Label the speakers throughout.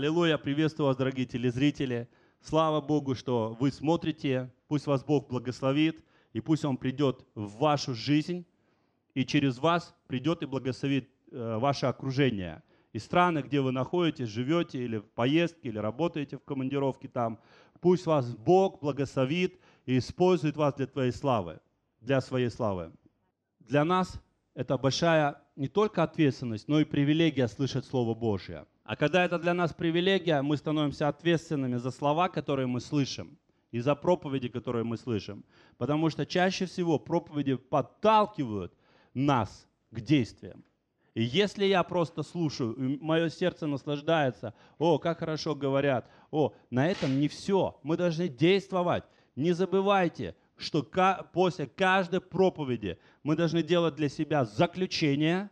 Speaker 1: Аллилуйя, приветствую вас, дорогие телезрители. Слава Богу, что вы смотрите. Пусть вас Бог благословит, и пусть Он придет в вашу жизнь, и через вас придет и благословит э, ваше окружение. И страны, где вы находитесь, живете или в поездке, или работаете в командировке там, пусть вас Бог благословит и использует вас для твоей славы, для своей славы. Для нас это большая не только ответственность, но и привилегия слышать Слово Божье – а когда это для нас привилегия, мы становимся ответственными за слова, которые мы слышим, и за проповеди, которые мы слышим. Потому что чаще всего проповеди подталкивают нас к действиям. И если я просто слушаю, мое сердце наслаждается, о, как хорошо говорят, о, на этом не все, мы должны действовать. Не забывайте, что после каждой проповеди мы должны делать для себя заключение,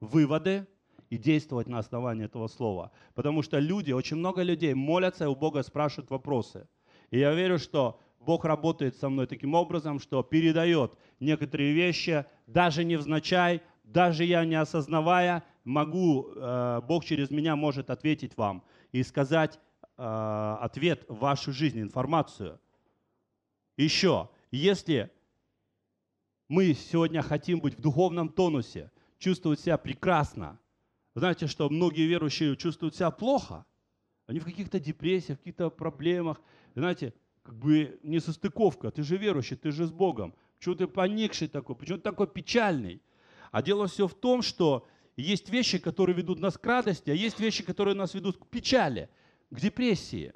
Speaker 1: выводы – и действовать на основании этого слова. Потому что люди, очень много людей молятся и у Бога спрашивают вопросы. И я верю, что Бог работает со мной таким образом, что передает некоторые вещи, даже невзначай, даже я не осознавая, могу, э, Бог через меня может ответить вам и сказать э, ответ в вашу жизнь, информацию. Еще, если мы сегодня хотим быть в духовном тонусе, чувствовать себя прекрасно, знаете, что многие верующие чувствуют себя плохо. Они в каких-то депрессиях, в каких-то проблемах. Знаете, как бы не состыковка. Ты же верующий, ты же с Богом. Почему ты поникший такой? Почему ты такой печальный? А дело все в том, что есть вещи, которые ведут нас к радости, а есть вещи, которые нас ведут к печали, к депрессии.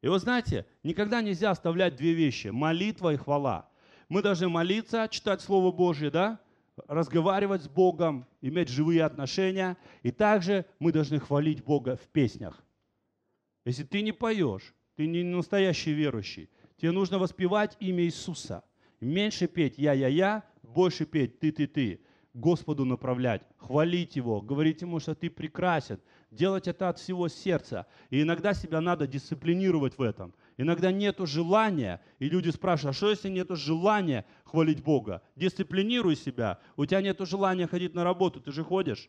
Speaker 1: И вы знаете, никогда нельзя оставлять две вещи – молитва и хвала. Мы должны молиться, читать Слово Божье, да? разговаривать с Богом, иметь живые отношения. И также мы должны хвалить Бога в песнях. Если ты не поешь, ты не настоящий верующий, тебе нужно воспевать имя Иисуса. Меньше петь «я-я-я», больше петь «ты-ты-ты». Господу направлять, хвалить Его, говорить Ему, что ты прекрасен, делать это от всего сердца. И иногда себя надо дисциплинировать в этом – Иногда нету желания, и люди спрашивают, а что если нету желания хвалить Бога? Дисциплинируй себя. У тебя нету желания ходить на работу, ты же ходишь.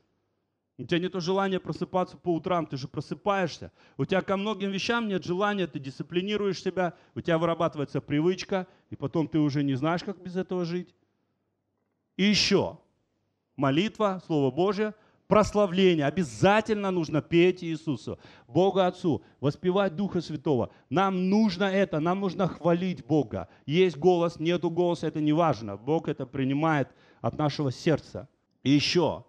Speaker 1: У тебя нет желания просыпаться по утрам, ты же просыпаешься. У тебя ко многим вещам нет желания, ты дисциплинируешь себя, у тебя вырабатывается привычка, и потом ты уже не знаешь, как без этого жить. И еще молитва, Слово Божье – прославление. Обязательно нужно петь Иисусу, Богу Отцу, воспевать Духа Святого. Нам нужно это, нам нужно хвалить Бога. Есть голос, нету голоса, это не важно. Бог это принимает от нашего сердца. И еще,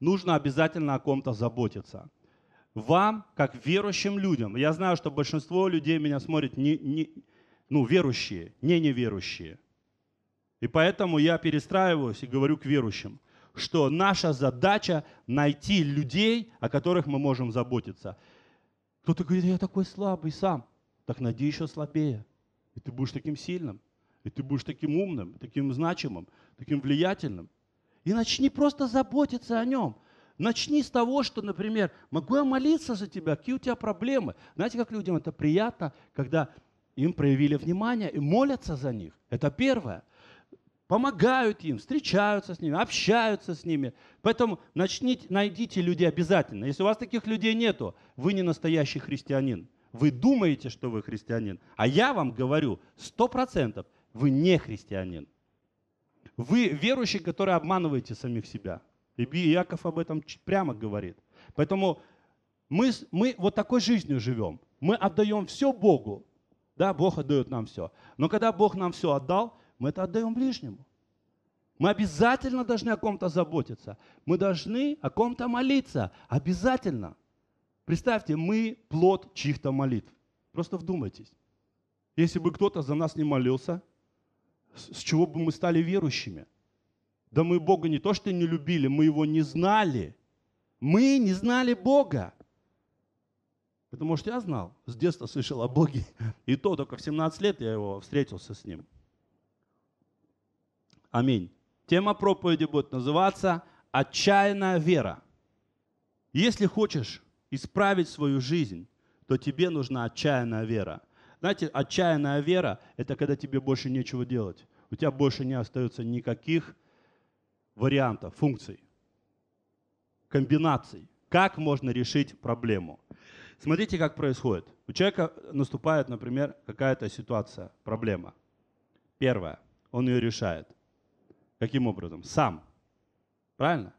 Speaker 1: нужно обязательно о ком-то заботиться. Вам, как верующим людям, я знаю, что большинство людей меня смотрят не, не, ну, верующие, не неверующие. И поэтому я перестраиваюсь и говорю к верующим – что наша задача найти людей, о которых мы можем заботиться. Кто-то говорит, я такой слабый сам. Так найди еще слабее. И ты будешь таким сильным, и ты будешь таким умным, таким значимым, таким влиятельным. И начни просто заботиться о нем. Начни с того, что, например, могу я молиться за тебя, какие у тебя проблемы. Знаете, как людям это приятно, когда им проявили внимание и молятся за них. Это первое – помогают им, встречаются с ними, общаются с ними. Поэтому начните, найдите людей обязательно. Если у вас таких людей нету, вы не настоящий христианин. Вы думаете, что вы христианин. А я вам говорю, сто процентов вы не христианин. Вы верующий, который обманываете самих себя. И Яков об этом прямо говорит. Поэтому мы, мы вот такой жизнью живем. Мы отдаем все Богу. Да, Бог отдает нам все. Но когда Бог нам все отдал, мы это отдаем ближнему. Мы обязательно должны о ком-то заботиться. Мы должны о ком-то молиться. Обязательно. Представьте, мы плод чьих-то молитв. Просто вдумайтесь. Если бы кто-то за нас не молился, с чего бы мы стали верующими? Да мы Бога не то что не любили, мы Его не знали. Мы не знали Бога. Потому что я знал, с детства слышал о Боге. И то только в 17 лет я его встретился с Ним. Аминь. Тема проповеди будет называться «Отчаянная вера». Если хочешь исправить свою жизнь, то тебе нужна отчаянная вера. Знаете, отчаянная вера – это когда тебе больше нечего делать. У тебя больше не остается никаких вариантов, функций, комбинаций. Как можно решить проблему? Смотрите, как происходит. У человека наступает, например, какая-то ситуация, проблема. Первое, он ее решает – Каким образом? Сам. Правильно?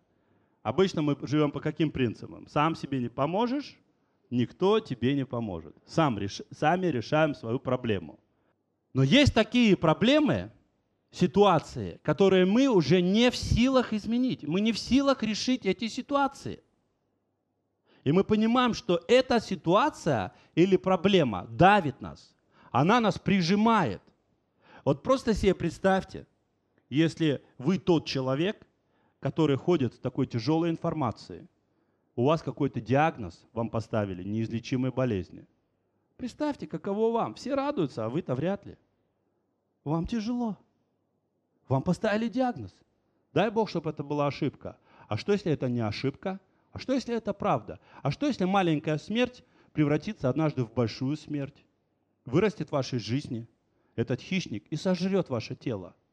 Speaker 1: Обычно мы живем по каким принципам? Сам себе не поможешь, никто тебе не поможет. Сам реш... Сами решаем свою проблему. Но есть такие проблемы, ситуации, которые мы уже не в силах изменить. Мы не в силах решить эти ситуации. И мы понимаем, что эта ситуация или проблема давит нас. Она нас прижимает. Вот просто себе представьте, если вы тот человек, который ходит с такой тяжелой информацией, у вас какой-то диагноз вам поставили, неизлечимые болезни. Представьте, каково вам. Все радуются, а вы-то вряд ли. Вам тяжело. Вам поставили диагноз. Дай Бог, чтобы это была ошибка. А что, если это не ошибка? А что, если это правда? А что, если маленькая смерть превратится однажды в большую смерть? Вырастет в вашей жизни этот хищник и сожрет ваше тело –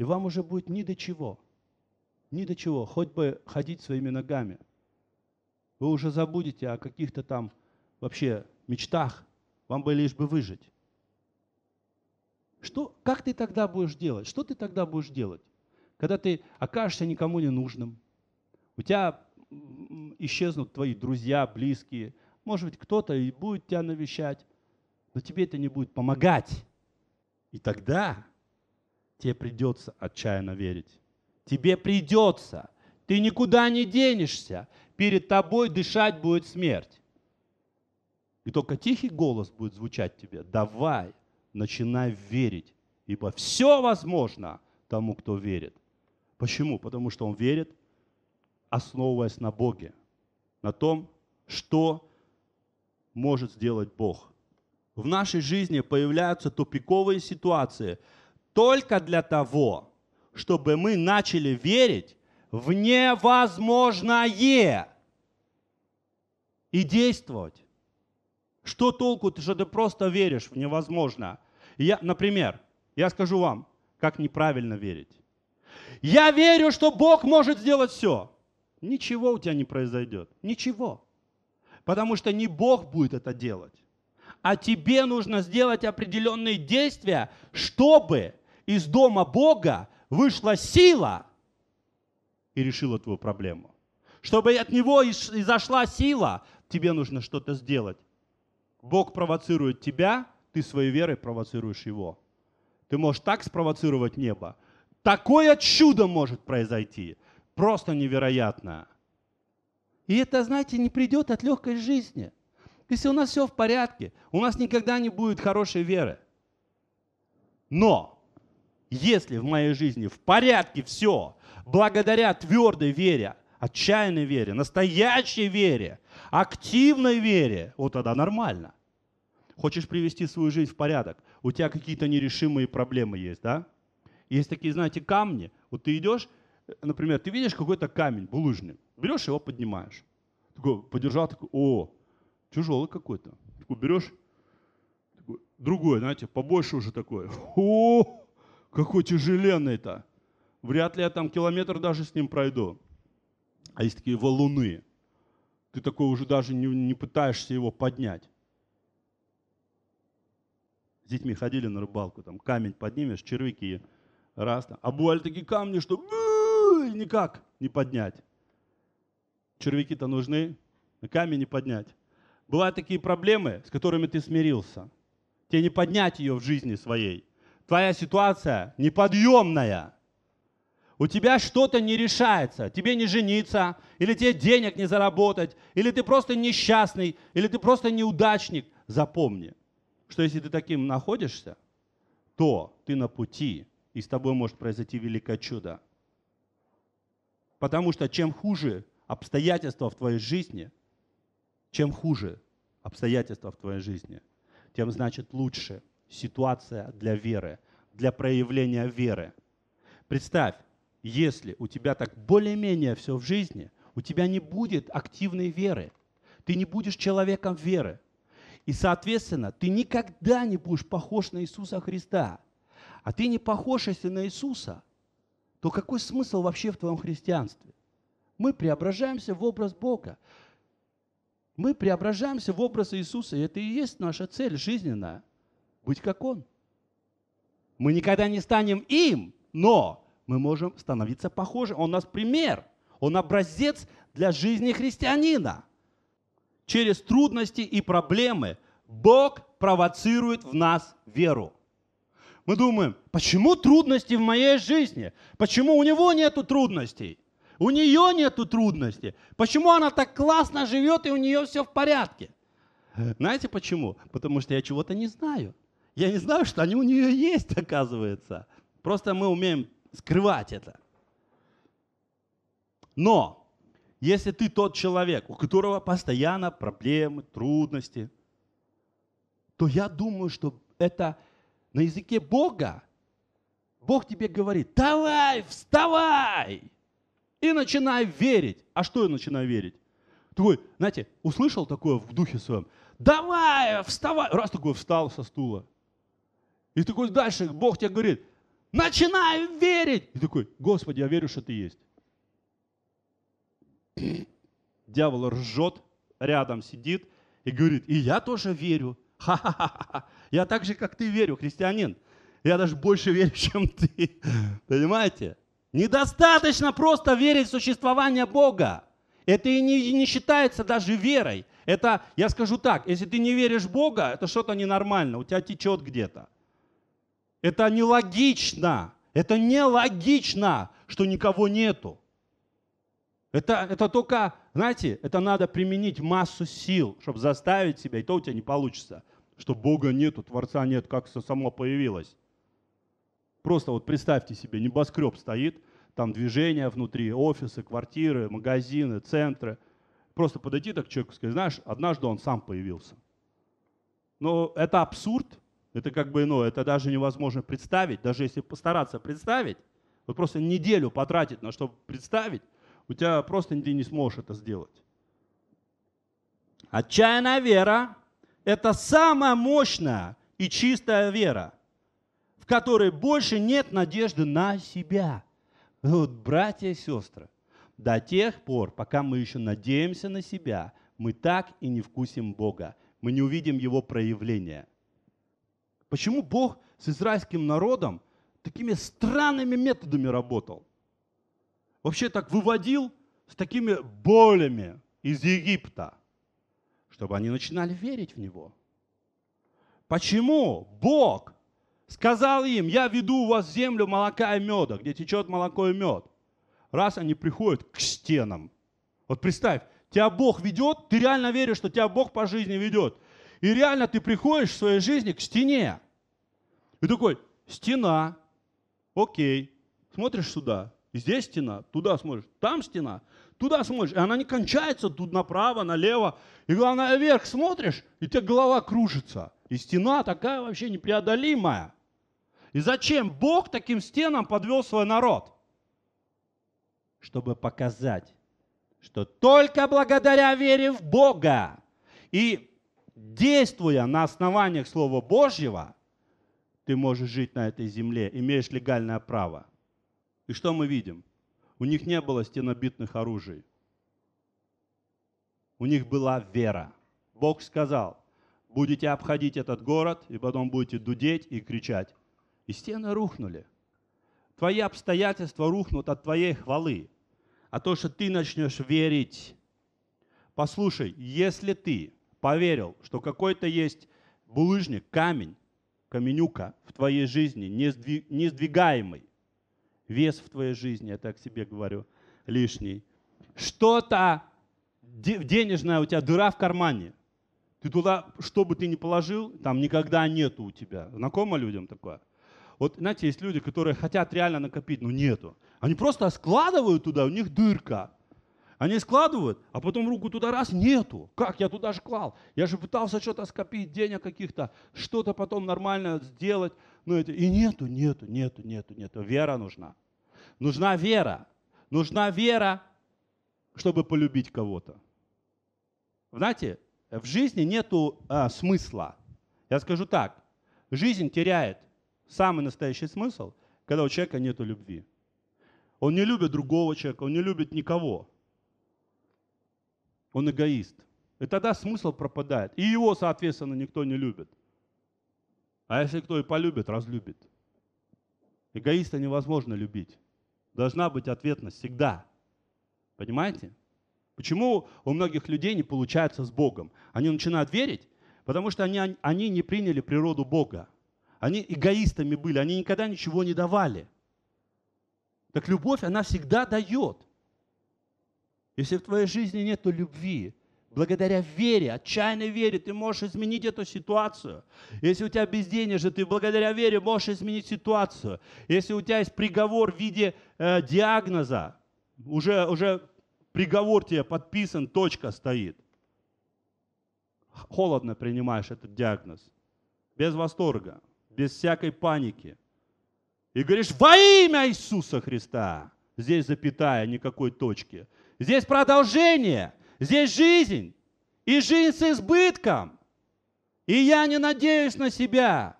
Speaker 1: и вам уже будет ни до чего. Ни до чего. Хоть бы ходить своими ногами. Вы уже забудете о каких-то там вообще мечтах. Вам бы лишь бы выжить. Что, как ты тогда будешь делать? Что ты тогда будешь делать? Когда ты окажешься никому не нужным, у тебя исчезнут твои друзья, близкие, может быть, кто-то и будет тебя навещать, но тебе это не будет помогать. И тогда тебе придется отчаянно верить. Тебе придется. Ты никуда не денешься. Перед тобой дышать будет смерть. И только тихий голос будет звучать тебе. Давай, начинай верить, ибо все возможно тому, кто верит. Почему? Потому что он верит, основываясь на Боге, на том, что может сделать Бог. В нашей жизни появляются тупиковые ситуации – только для того, чтобы мы начали верить в невозможное и действовать. Что толку, ты что ты просто веришь в невозможное? Я, например, я скажу вам, как неправильно верить. Я верю, что Бог может сделать все. Ничего у тебя не произойдет. Ничего. Потому что не Бог будет это делать, а тебе нужно сделать определенные действия, чтобы из дома Бога вышла сила и решила твою проблему. Чтобы от него изошла сила, тебе нужно что-то сделать. Бог провоцирует тебя, ты своей верой провоцируешь его. Ты можешь так спровоцировать небо. Такое чудо может произойти. Просто невероятно. И это, знаете, не придет от легкой жизни. Если у нас все в порядке, у нас никогда не будет хорошей веры. Но если в моей жизни в порядке все, благодаря твердой вере, отчаянной вере, настоящей вере, активной вере, вот тогда нормально. Хочешь привести свою жизнь в порядок, у тебя какие-то нерешимые проблемы есть, да? Есть такие, знаете, камни. Вот ты идешь, э, например, ты видишь какой-то камень булыжный, берешь его, поднимаешь. Такой, подержал, такой, о, тяжелый какой-то. Такой берешь, такой, другой, знаете, побольше уже такой. О, какой тяжеленный-то. Вряд ли я там километр даже с ним пройду. А есть такие валуны. Ты такой уже даже не, не пытаешься его поднять. С детьми ходили на рыбалку, там камень поднимешь, червяки, раз. Там. А бывали такие камни, что никак не поднять. Червяки-то нужны, а камень не поднять. Бывают такие проблемы, с которыми ты смирился. Тебе не поднять ее в жизни своей. Твоя ситуация неподъемная. У тебя что-то не решается. Тебе не жениться, или тебе денег не заработать, или ты просто несчастный, или ты просто неудачник. Запомни, что если ты таким находишься, то ты на пути, и с тобой может произойти великое чудо. Потому что чем хуже обстоятельства в твоей жизни, чем хуже обстоятельства в твоей жизни, тем значит лучше – ситуация для веры, для проявления веры. Представь, если у тебя так более-менее все в жизни, у тебя не будет активной веры. Ты не будешь человеком веры. И, соответственно, ты никогда не будешь похож на Иисуса Христа. А ты не похож, если на Иисуса, то какой смысл вообще в твоем христианстве? Мы преображаемся в образ Бога. Мы преображаемся в образ Иисуса, и это и есть наша цель жизненная быть как Он. Мы никогда не станем им, но мы можем становиться похожи. Он у нас пример, он образец для жизни христианина. Через трудности и проблемы Бог провоцирует в нас веру. Мы думаем, почему трудности в моей жизни? Почему у него нету трудностей? У нее нету трудностей? Почему она так классно живет и у нее все в порядке? Знаете почему? Потому что я чего-то не знаю. Я не знаю, что они у нее есть, оказывается. Просто мы умеем скрывать это. Но если ты тот человек, у которого постоянно проблемы, трудности, то я думаю, что это на языке Бога. Бог тебе говорит, давай, вставай! И начинай верить. А что я начинаю верить? Такой, знаете, услышал такое в духе своем, давай, вставай! Раз такой встал со стула – и такой дальше Бог тебе говорит, начинаю верить. И такой, Господи, я верю, что ты есть. Дьявол ржет, рядом сидит и говорит, и я тоже верю. Ха-ха-ха. Я так же, как ты верю, христианин. Я даже больше верю, чем ты. Понимаете? Недостаточно просто верить в существование Бога. Это и не, не считается даже верой. Это, я скажу так, если ты не веришь в Бога, это что-то ненормально, у тебя течет где-то. Это нелогично. Это нелогично, что никого нету. Это, это только, знаете, это надо применить массу сил, чтобы заставить себя, и то у тебя не получится, что Бога нету, Творца нет, как все само появилось. Просто вот представьте себе, небоскреб стоит, там движение внутри, офисы, квартиры, магазины, центры. Просто подойти так к человеку и сказать, знаешь, однажды он сам появился. Но это абсурд, это как бы, ну, это даже невозможно представить, даже если постараться представить, вот просто неделю потратить на что представить, у тебя просто ты не сможешь это сделать. Отчаянная вера – это самая мощная и чистая вера, в которой больше нет надежды на себя. Вот, братья и сестры, до тех пор, пока мы еще надеемся на себя, мы так и не вкусим Бога, мы не увидим Его проявления. Почему Бог с израильским народом такими странными методами работал? Вообще так выводил с такими болями из Египта, чтобы они начинали верить в Него. Почему Бог сказал им, я веду у вас в землю молока и меда, где течет молоко и мед? Раз они приходят к стенам. Вот представь, тебя Бог ведет, ты реально веришь, что тебя Бог по жизни ведет – и реально ты приходишь в своей жизни к стене. И такой, стена, окей, смотришь сюда, здесь стена, туда смотришь, там стена, туда смотришь, и она не кончается тут направо, налево. И главное, вверх смотришь, и у голова кружится. И стена такая вообще непреодолимая. И зачем Бог таким стенам подвел свой народ? Чтобы показать, что только благодаря вере в Бога и действуя на основаниях Слова Божьего, ты можешь жить на этой земле, имеешь легальное право. И что мы видим? У них не было стенобитных оружий. У них была вера. Бог сказал, будете обходить этот город, и потом будете дудеть и кричать. И стены рухнули. Твои обстоятельства рухнут от твоей хвалы, а то, что ты начнешь верить. Послушай, если ты поверил, что какой-то есть булыжник, камень, каменюка в твоей жизни, несдвигаемый, вес в твоей жизни, я так себе говорю, лишний, что-то, денежная у тебя дыра в кармане, ты туда, что бы ты ни положил, там никогда нету у тебя. Знакомо людям такое? Вот, знаете, есть люди, которые хотят реально накопить, но нету. Они просто складывают туда, у них дырка. Они складывают, а потом руку туда раз, нету. Как? Я туда же клал. Я же пытался что-то скопить, денег каких-то, что-то потом нормально сделать. Но это... И нету, нету, нету, нету, нету. Вера нужна. Нужна вера. Нужна вера, чтобы полюбить кого-то. Знаете, в жизни нету а, смысла. Я скажу так. Жизнь теряет самый настоящий смысл, когда у человека нету любви. Он не любит другого человека, он не любит никого. Он эгоист. И тогда смысл пропадает. И его, соответственно, никто не любит. А если кто и полюбит, разлюбит. Эгоиста невозможно любить. Должна быть ответность всегда. Понимаете? Почему у многих людей не получается с Богом? Они начинают верить, потому что они, они не приняли природу Бога. Они эгоистами были, они никогда ничего не давали. Так любовь, она всегда дает. Если в твоей жизни нет любви, благодаря вере, отчаянной вере, ты можешь изменить эту ситуацию. Если у тебя безденежье, ты благодаря вере можешь изменить ситуацию. Если у тебя есть приговор в виде э, диагноза, уже, уже приговор тебе подписан, точка стоит. Холодно принимаешь этот диагноз, без восторга, без всякой паники. И говоришь, во имя Иисуса Христа, здесь запятая, никакой точки – Здесь продолжение, здесь жизнь. И жизнь с избытком. И я не надеюсь на себя.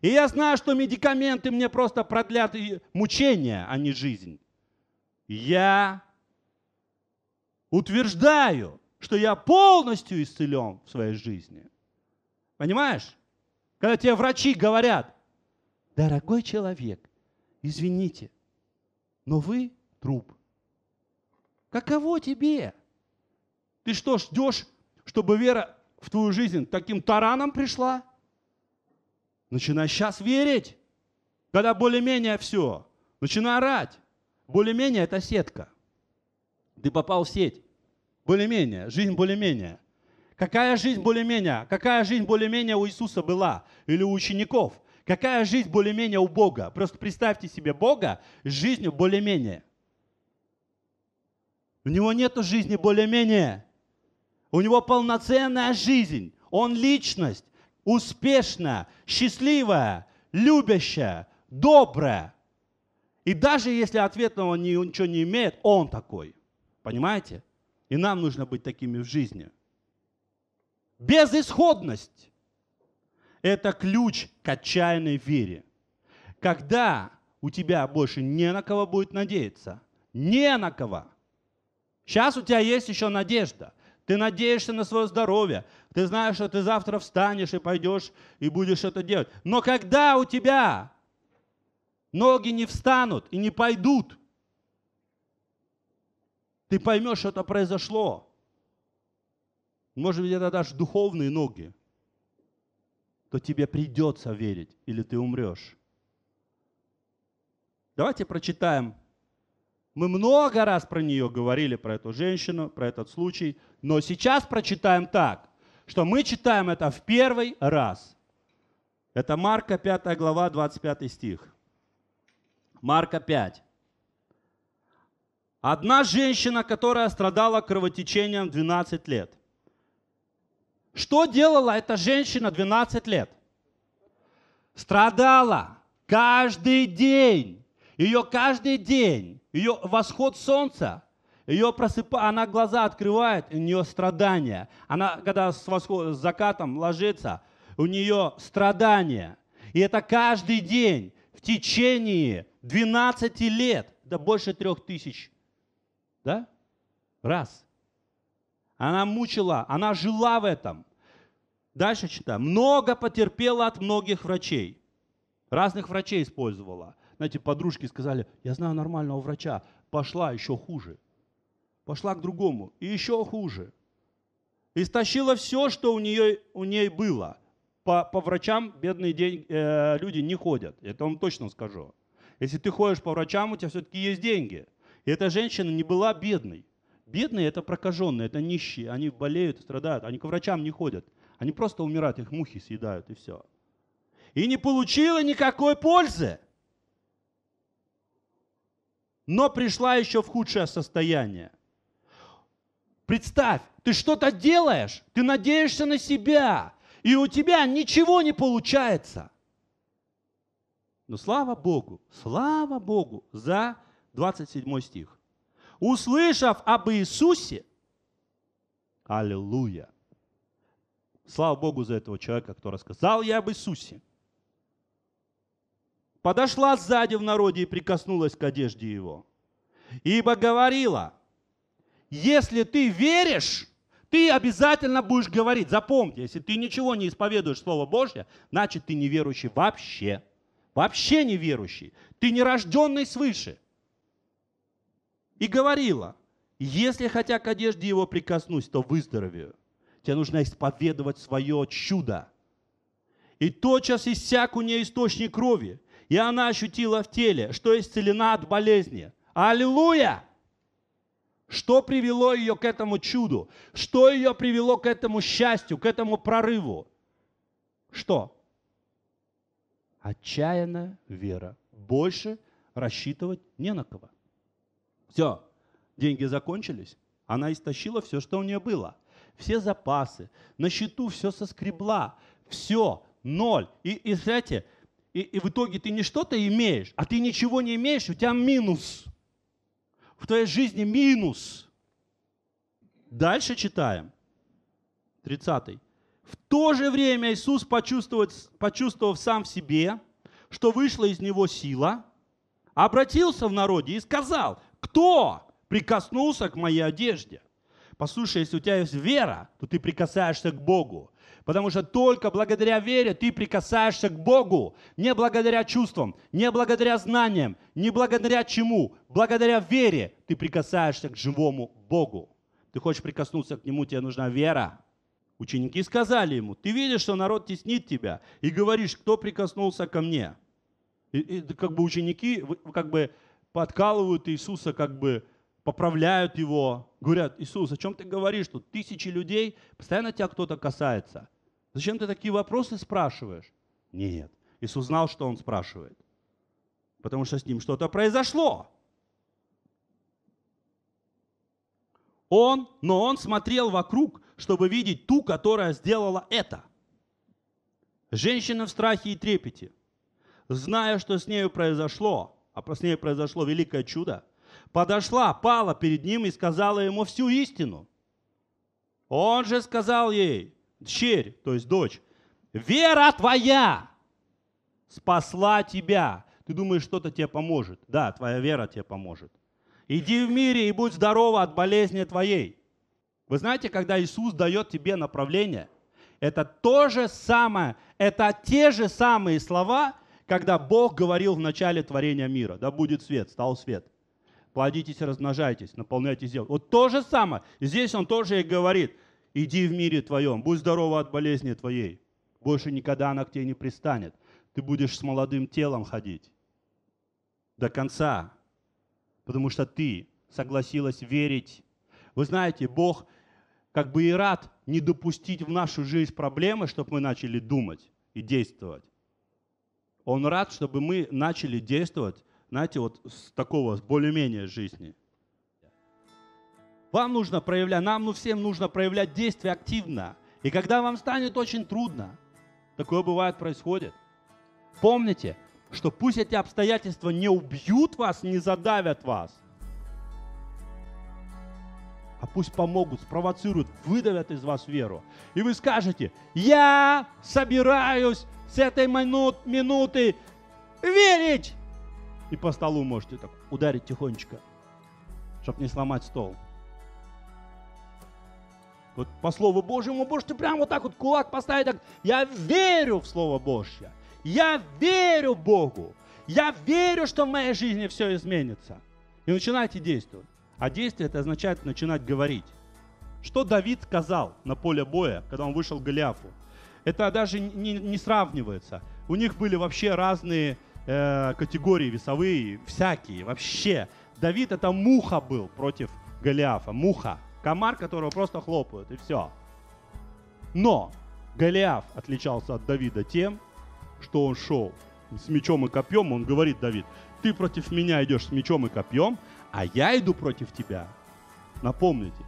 Speaker 1: И я знаю, что медикаменты мне просто продлят мучения, а не жизнь. Я утверждаю, что я полностью исцелен в своей жизни. Понимаешь? Когда тебе врачи говорят, дорогой человек, извините, но вы труп. Каково тебе? Ты что, ждешь, чтобы вера в твою жизнь таким тараном пришла? Начинай сейчас верить, когда более-менее все. Начинай орать. Более-менее это сетка. Ты попал в сеть. Более-менее. Жизнь более-менее. Какая жизнь более-менее? Какая жизнь более-менее у Иисуса была? Или у учеников? Какая жизнь более-менее у Бога? Просто представьте себе Бога с жизнью более-менее. У него нет жизни более-менее. У него полноценная жизнь. Он личность, успешная, счастливая, любящая, добрая. И даже если ответного он ничего не имеет, он такой. Понимаете? И нам нужно быть такими в жизни. Безысходность – это ключ к отчаянной вере. Когда у тебя больше не на кого будет надеяться, не на кого, Сейчас у тебя есть еще надежда. Ты надеешься на свое здоровье. Ты знаешь, что ты завтра встанешь и пойдешь и будешь это делать. Но когда у тебя ноги не встанут и не пойдут, ты поймешь, что это произошло. Может быть, это даже духовные ноги. То тебе придется верить, или ты умрешь. Давайте прочитаем мы много раз про нее говорили, про эту женщину, про этот случай, но сейчас прочитаем так, что мы читаем это в первый раз. Это Марка 5 глава, 25 стих. Марка 5. Одна женщина, которая страдала кровотечением 12 лет. Что делала эта женщина 12 лет? Страдала каждый день ее каждый день, ее восход солнца, ее просыпа, она глаза открывает, у нее страдания. Она, когда с, восход, с закатом ложится, у нее страдания. И это каждый день в течение 12 лет, да больше трех тысяч, да? Раз. Она мучила, она жила в этом. Дальше читаем. Много потерпела от многих врачей. Разных врачей использовала знаете, подружки сказали, я знаю нормального врача, пошла еще хуже. Пошла к другому, и еще хуже. Истощила все, что у нее у ней было. По, по врачам бедные день, э, люди не ходят, это вам точно скажу. Если ты ходишь по врачам, у тебя все-таки есть деньги. И эта женщина не была бедной. Бедные – это прокаженные, это нищие, они болеют, страдают, они к врачам не ходят. Они просто умирают, их мухи съедают и все. И не получила никакой пользы но пришла еще в худшее состояние. Представь, ты что-то делаешь, ты надеешься на себя, и у тебя ничего не получается. Но слава Богу, слава Богу за 27 стих. Услышав об Иисусе, аллилуйя, слава Богу за этого человека, кто рассказал я об Иисусе, подошла сзади в народе и прикоснулась к одежде его. Ибо говорила, если ты веришь, ты обязательно будешь говорить. Запомни, если ты ничего не исповедуешь Слово Божье, значит ты неверующий вообще. Вообще неверующий. Ты не рожденный свыше. И говорила, если хотя к одежде его прикоснусь, то выздоровею. Тебе нужно исповедовать свое чудо. И тотчас иссяк у нее источник крови, и она ощутила в теле, что исцелена от болезни. Аллилуйя! Что привело ее к этому чуду? Что ее привело к этому счастью, к этому прорыву? Что? Отчаянная вера. Больше рассчитывать не на кого. Все, деньги закончились. Она истощила все, что у нее было. Все запасы, на счету все соскребла. Все, ноль. И, и знаете, и, и в итоге ты не что-то имеешь, а ты ничего не имеешь, у тебя минус. В твоей жизни минус. Дальше читаем. 30. В то же время Иисус, почувствовав сам в себе, что вышла из него сила, обратился в народе и сказал, кто прикоснулся к моей одежде? Послушай, если у тебя есть вера, то ты прикасаешься к Богу. Потому что только благодаря вере ты прикасаешься к Богу. Не благодаря чувствам, не благодаря знаниям, не благодаря чему. Благодаря вере ты прикасаешься к живому Богу. Ты хочешь прикоснуться к Нему, тебе нужна вера. Ученики сказали ему, ты видишь, что народ теснит тебя, и говоришь, кто прикоснулся ко мне. И, и как бы ученики как бы подкалывают Иисуса, как бы поправляют его, говорят, Иисус, о чем ты говоришь, что тысячи людей, постоянно тебя кто-то касается. Зачем ты такие вопросы спрашиваешь? Нет. Иисус знал, что он спрашивает. Потому что с ним что-то произошло. Он, но он смотрел вокруг, чтобы видеть ту, которая сделала это. Женщина в страхе и трепете, зная, что с нею произошло, а с нею произошло великое чудо, подошла, пала перед ним и сказала ему всю истину. Он же сказал ей, дщерь, то есть дочь, вера твоя спасла тебя. Ты думаешь, что-то тебе поможет. Да, твоя вера тебе поможет. Иди в мире и будь здорова от болезни твоей. Вы знаете, когда Иисус дает тебе направление, это то же самое, это те же самые слова, когда Бог говорил в начале творения мира. Да будет свет, стал свет. Плодитесь, размножайтесь, наполняйте землю. Вот то же самое. Здесь он тоже и говорит – Иди в мире твоем, будь здорова от болезни твоей. Больше никогда она к тебе не пристанет. Ты будешь с молодым телом ходить до конца, потому что ты согласилась верить. Вы знаете, Бог как бы и рад не допустить в нашу жизнь проблемы, чтобы мы начали думать и действовать. Он рад, чтобы мы начали действовать, знаете, вот с такого, более-менее жизни. Вам нужно проявлять, нам ну, всем нужно проявлять действие активно. И когда вам станет очень трудно, такое бывает происходит, помните, что пусть эти обстоятельства не убьют вас, не задавят вас, а пусть помогут, спровоцируют, выдавят из вас веру. И вы скажете, я собираюсь с этой минут, минуты верить. И по столу можете так ударить тихонечко, чтобы не сломать стол. Вот по Слову Божьему можете прям вот так вот кулак поставить. Так. Я верю в Слово Божье. Я верю Богу. Я верю, что в моей жизни все изменится. И начинайте действовать. А действие это означает начинать говорить. Что Давид сказал на поле боя, когда он вышел к Голиафу? Это даже не, не сравнивается. У них были вообще разные э, категории весовые, всякие, вообще. Давид это муха был против Голиафа, муха. Комар, которого просто хлопают, и все. Но Голиаф отличался от Давида тем, что он шел с мечом и копьем. Он говорит, Давид, ты против меня идешь с мечом и копьем, а я иду против тебя. Напомните,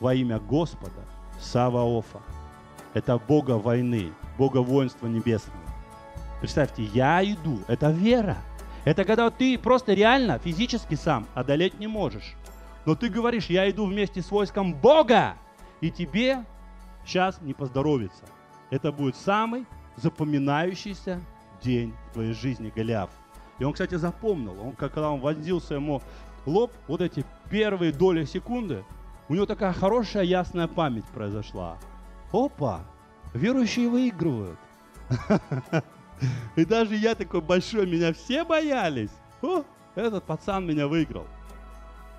Speaker 1: во имя Господа Саваофа. Это Бога войны, Бога воинства небесного. Представьте, я иду. Это вера. Это когда ты просто реально физически сам одолеть не можешь. Но ты говоришь, я иду вместе с войском Бога, и тебе сейчас не поздоровится. Это будет самый запоминающийся день в твоей жизни, Голиаф. И он, кстати, запомнил, он, когда он вонзился ему лоб, вот эти первые доли секунды, у него такая хорошая ясная память произошла. Опа, верующие выигрывают. И даже я такой большой, меня все боялись. О, этот пацан меня выиграл.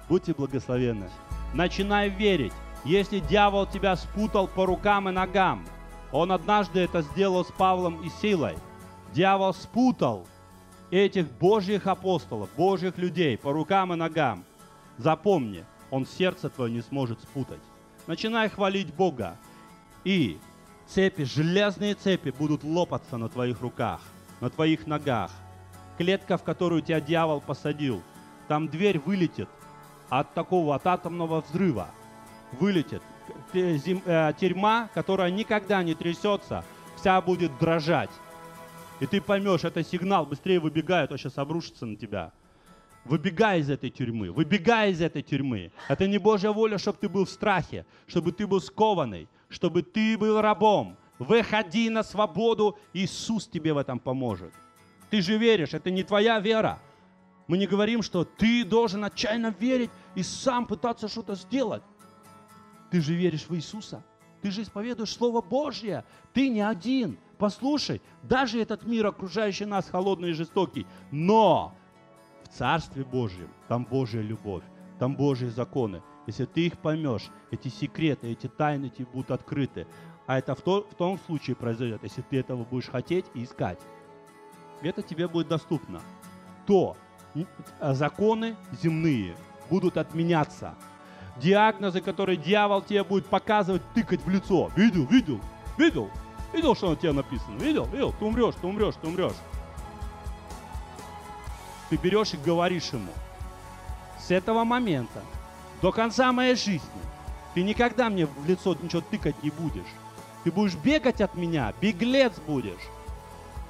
Speaker 1: Будьте благословенны. Начинай верить. Если дьявол тебя спутал по рукам и ногам, он однажды это сделал с Павлом и силой. Дьявол спутал этих божьих апостолов, божьих людей по рукам и ногам. Запомни, он сердце твое не сможет спутать. Начинай хвалить Бога, и цепи, железные цепи будут лопаться на твоих руках, на твоих ногах. Клетка, в которую тебя дьявол посадил, там дверь вылетит, от такого, от атомного взрыва вылетит. Э, тюрьма, которая никогда не трясется, вся будет дрожать. И ты поймешь, это сигнал, быстрее выбегай, а то сейчас обрушится на тебя. Выбегай из этой тюрьмы, выбегай из этой тюрьмы. Это не Божья воля, чтобы ты был в страхе, чтобы ты был скованный, чтобы ты был рабом. Выходи на свободу, Иисус тебе в этом поможет. Ты же веришь, это не твоя вера, мы не говорим, что ты должен отчаянно верить и сам пытаться что-то сделать. Ты же веришь в Иисуса. Ты же исповедуешь Слово Божье. Ты не один. Послушай, даже этот мир, окружающий нас, холодный и жестокий, но в Царстве Божьем там Божья любовь, там Божьи законы. Если ты их поймешь, эти секреты, эти тайны тебе будут открыты. А это в, то, в том случае произойдет, если ты этого будешь хотеть и искать. Это тебе будет доступно. То, законы земные будут отменяться. Диагнозы, которые дьявол тебе будет показывать, тыкать в лицо. Видел, видел, видел, видел, что на тебе написано. Видел, видел, ты умрешь, ты умрешь, ты умрешь. Ты берешь и говоришь ему, с этого момента до конца моей жизни ты никогда мне в лицо ничего тыкать не будешь. Ты будешь бегать от меня, беглец будешь.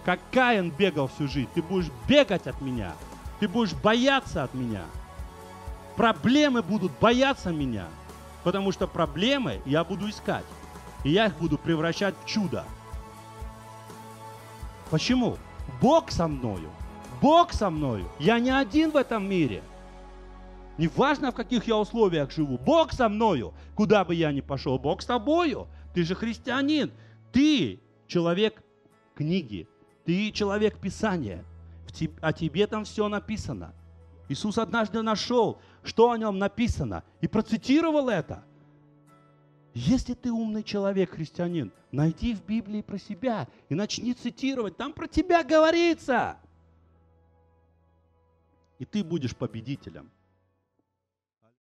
Speaker 1: Как Каин бегал всю жизнь, ты будешь бегать от меня – ты будешь бояться от меня. Проблемы будут бояться меня, потому что проблемы я буду искать. И я их буду превращать в чудо. Почему? Бог со мною. Бог со мною. Я не один в этом мире. Неважно, в каких я условиях живу. Бог со мною. Куда бы я ни пошел, Бог с тобою. Ты же христианин. Ты человек книги. Ты человек Писания о тебе там все написано. Иисус однажды нашел, что о нем написано, и процитировал это. Если ты умный человек, христианин, найди в Библии про себя и начни цитировать. Там про тебя говорится. И ты будешь победителем.